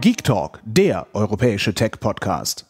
Geek Talk, der europäische Tech-Podcast.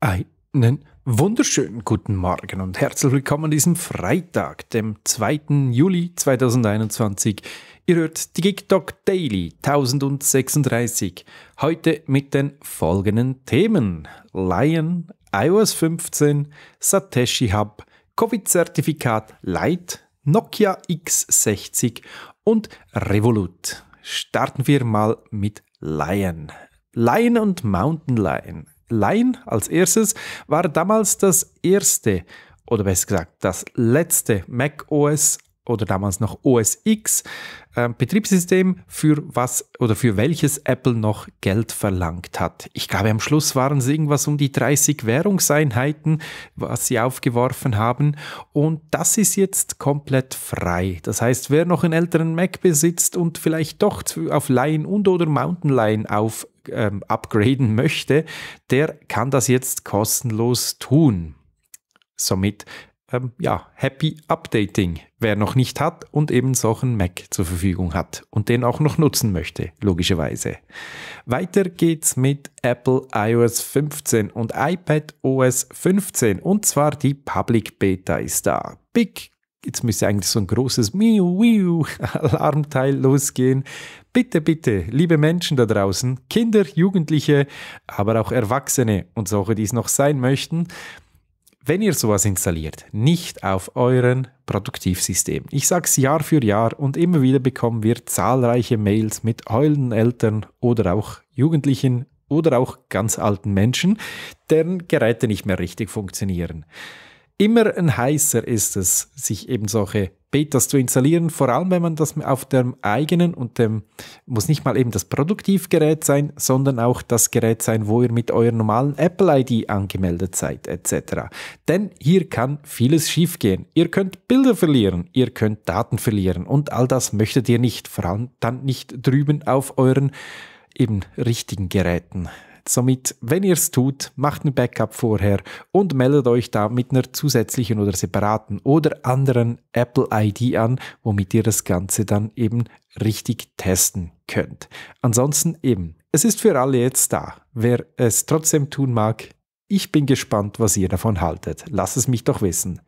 Einen wunderschönen guten Morgen und herzlich willkommen an diesem Freitag, dem 2. Juli 2021. Ihr hört die Geek Talk Daily 1036. Heute mit den folgenden Themen: Lion, iOS 15, Satoshi Hub, Covid-Zertifikat Lite, Nokia X60 und Revolut starten wir mal mit Lion. Lion und Mountain Lion. Lion als erstes war damals das erste oder besser gesagt das letzte Mac OS oder damals noch OS X äh, Betriebssystem, für was oder für welches Apple noch Geld verlangt hat. Ich glaube, am Schluss waren es irgendwas um die 30 Währungseinheiten, was sie aufgeworfen haben. Und das ist jetzt komplett frei. Das heißt, wer noch einen älteren Mac besitzt und vielleicht doch auf Lion und oder Mountain Lion auf ähm, upgraden möchte, der kann das jetzt kostenlos tun. Somit ähm, ja, Happy Updating, wer noch nicht hat und eben solchen Mac zur Verfügung hat und den auch noch nutzen möchte, logischerweise. Weiter geht's mit Apple iOS 15 und iPad OS 15 und zwar die Public Beta ist da. Big Jetzt müsste eigentlich so ein großes Miu, Miu Alarmteil losgehen. Bitte, bitte, liebe Menschen da draußen, Kinder, Jugendliche, aber auch Erwachsene und solche, die es noch sein möchten, wenn ihr sowas installiert, nicht auf euren Produktivsystem. Ich sage es Jahr für Jahr und immer wieder bekommen wir zahlreiche Mails mit heulenden Eltern oder auch Jugendlichen oder auch ganz alten Menschen, deren Geräte nicht mehr richtig funktionieren. Immer ein heißer ist es, sich eben solche Betas zu installieren, vor allem wenn man das auf dem eigenen und dem, muss nicht mal eben das Produktivgerät sein, sondern auch das Gerät sein, wo ihr mit eurer normalen Apple-ID angemeldet seid, etc. Denn hier kann vieles schiefgehen. Ihr könnt Bilder verlieren, ihr könnt Daten verlieren und all das möchtet ihr nicht, vor allem dann nicht drüben auf euren eben richtigen Geräten. Somit, wenn ihr es tut, macht ein Backup vorher und meldet euch da mit einer zusätzlichen oder separaten oder anderen Apple ID an, womit ihr das Ganze dann eben richtig testen könnt. Ansonsten eben, es ist für alle jetzt da. Wer es trotzdem tun mag, ich bin gespannt, was ihr davon haltet. Lasst es mich doch wissen.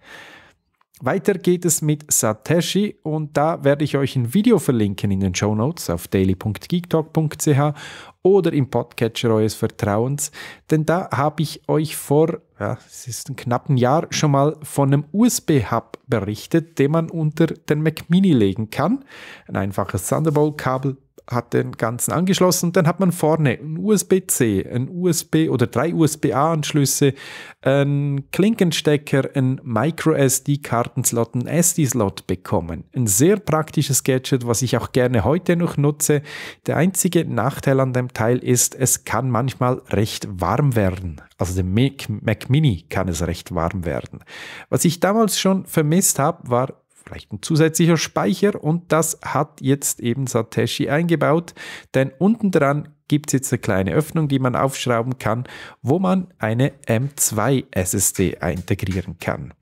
Weiter geht es mit Sateshi und da werde ich euch ein Video verlinken in den Show Notes auf daily.geektalk.ch oder im Podcatcher eures Vertrauens, denn da habe ich euch vor, ja, es ist ein knappen Jahr schon mal von einem USB-Hub berichtet, den man unter den Mac Mini legen kann. Ein einfaches Thunderbolt-Kabel hat den ganzen angeschlossen. Dann hat man vorne ein USB-C, ein USB oder drei USB-A-Anschlüsse, einen Klinkenstecker, ein Micro-SD-Kartenslot, einen SD-Slot bekommen. Ein sehr praktisches Gadget, was ich auch gerne heute noch nutze. Der einzige Nachteil an dem Teil ist, es kann manchmal recht warm werden. Also dem Mac, Mac Mini kann es recht warm werden. Was ich damals schon vermisst habe, war vielleicht ein zusätzlicher Speicher und das hat jetzt eben Satoshi eingebaut, denn unten dran gibt es jetzt eine kleine Öffnung, die man aufschrauben kann, wo man eine M2 SSD integrieren kann.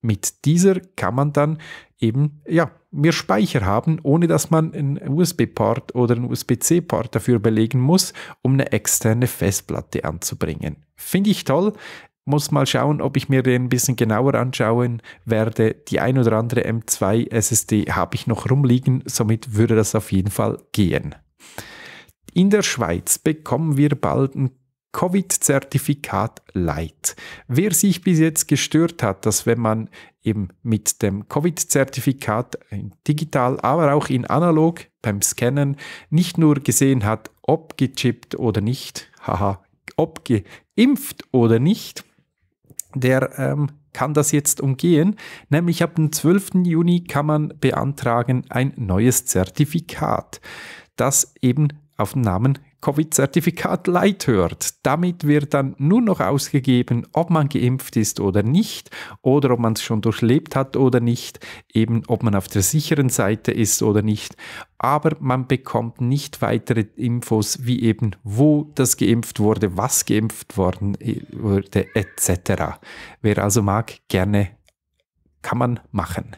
Mit dieser kann man dann eben ja, mehr Speicher haben, ohne dass man einen USB-Port oder einen USB-C-Port dafür belegen muss, um eine externe Festplatte anzubringen. Finde ich toll muss mal schauen, ob ich mir den ein bisschen genauer anschauen werde. Die ein oder andere M2 SSD habe ich noch rumliegen, somit würde das auf jeden Fall gehen. In der Schweiz bekommen wir bald ein Covid-Zertifikat Light. Wer sich bis jetzt gestört hat, dass wenn man eben mit dem Covid-Zertifikat äh, digital, aber auch in analog beim Scannen nicht nur gesehen hat, ob gechippt oder nicht, haha, ob geimpft oder nicht, der ähm, kann das jetzt umgehen. Nämlich ab dem 12. Juni kann man beantragen ein neues Zertifikat, das eben auf den Namen Covid-Zertifikat Light hört. Damit wird dann nur noch ausgegeben, ob man geimpft ist oder nicht oder ob man es schon durchlebt hat oder nicht, eben ob man auf der sicheren Seite ist oder nicht. Aber man bekommt nicht weitere Infos, wie eben wo das geimpft wurde, was geimpft worden äh, wurde, etc. Wer also mag, gerne kann man machen.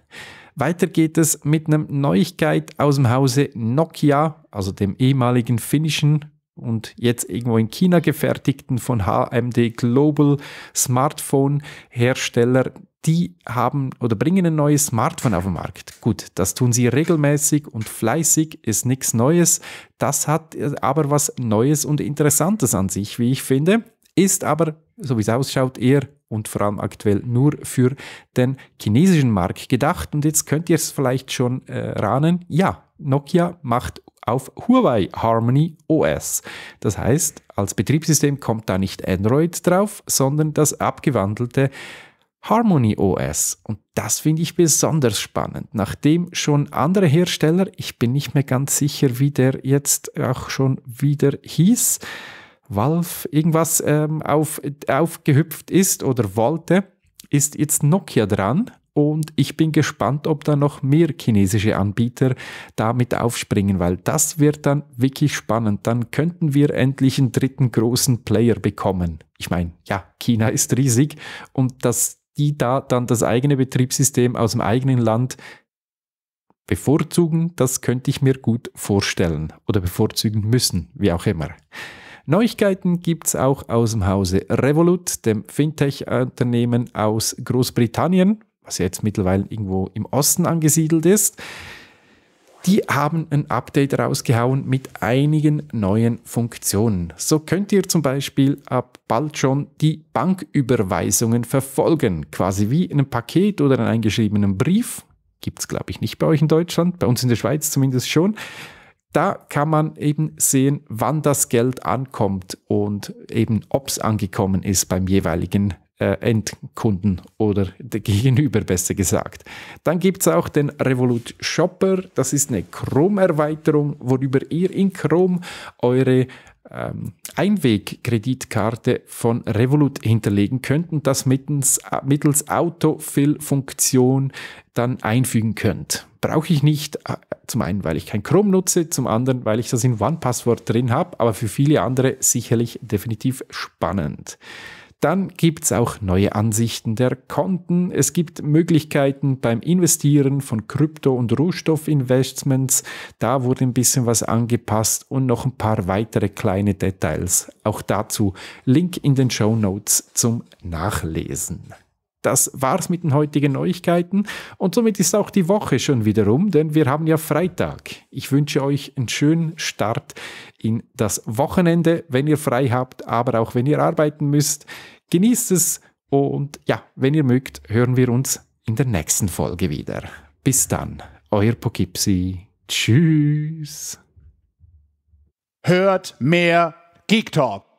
Weiter geht es mit einer Neuigkeit aus dem Hause Nokia, also dem ehemaligen finnischen und jetzt irgendwo in China gefertigten von HMD Global Smartphone Hersteller, die haben oder bringen ein neues Smartphone auf den Markt. Gut, das tun sie regelmäßig und fleißig, ist nichts Neues. Das hat aber was Neues und Interessantes an sich, wie ich finde, ist aber, so wie es ausschaut, eher und vor allem aktuell nur für den chinesischen Markt gedacht. Und jetzt könnt ihr es vielleicht schon äh, rahnen. Ja, Nokia macht auf Huawei Harmony OS. Das heißt, als Betriebssystem kommt da nicht Android drauf, sondern das abgewandelte Harmony OS. Und das finde ich besonders spannend, nachdem schon andere Hersteller, ich bin nicht mehr ganz sicher, wie der jetzt auch schon wieder hieß, Valve irgendwas ähm, auf, aufgehüpft ist oder wollte, ist jetzt Nokia dran und ich bin gespannt, ob da noch mehr chinesische Anbieter damit aufspringen, weil das wird dann wirklich spannend. Dann könnten wir endlich einen dritten großen Player bekommen. Ich meine, ja, China ist riesig und dass die da dann das eigene Betriebssystem aus dem eigenen Land bevorzugen, das könnte ich mir gut vorstellen oder bevorzugen müssen, wie auch immer. Neuigkeiten gibt es auch aus dem Hause Revolut, dem Fintech-Unternehmen aus Großbritannien, was jetzt mittlerweile irgendwo im Osten angesiedelt ist. Die haben ein Update rausgehauen mit einigen neuen Funktionen. So könnt ihr zum Beispiel ab bald schon die Banküberweisungen verfolgen, quasi wie in einem Paket oder in einem eingeschriebenen Brief. Gibt es, glaube ich, nicht bei euch in Deutschland, bei uns in der Schweiz zumindest schon da kann man eben sehen, wann das Geld ankommt und eben ob es angekommen ist beim jeweiligen äh, Endkunden oder der Gegenüber besser gesagt. Dann gibt es auch den Revolut Shopper, das ist eine Chrome-Erweiterung, worüber ihr in Chrome eure ähm, Einwegkreditkarte von Revolut hinterlegen könnten, das mittels, äh, mittels Autofill-Funktion dann einfügen könnt. Brauche ich nicht, äh, zum einen, weil ich kein Chrome nutze, zum anderen, weil ich das in OnePassword drin habe, aber für viele andere sicherlich definitiv spannend. Dann gibt es auch neue Ansichten der Konten. Es gibt Möglichkeiten beim Investieren von Krypto- und Rohstoffinvestments. Da wurde ein bisschen was angepasst und noch ein paar weitere kleine Details. Auch dazu Link in den Show Notes zum Nachlesen das war's mit den heutigen Neuigkeiten und somit ist auch die Woche schon wieder rum, denn wir haben ja Freitag. Ich wünsche euch einen schönen Start in das Wochenende, wenn ihr frei habt, aber auch wenn ihr arbeiten müsst. Genießt es und ja, wenn ihr mögt, hören wir uns in der nächsten Folge wieder. Bis dann, euer Poughkeepsie. Tschüss. Hört mehr Geek Talk.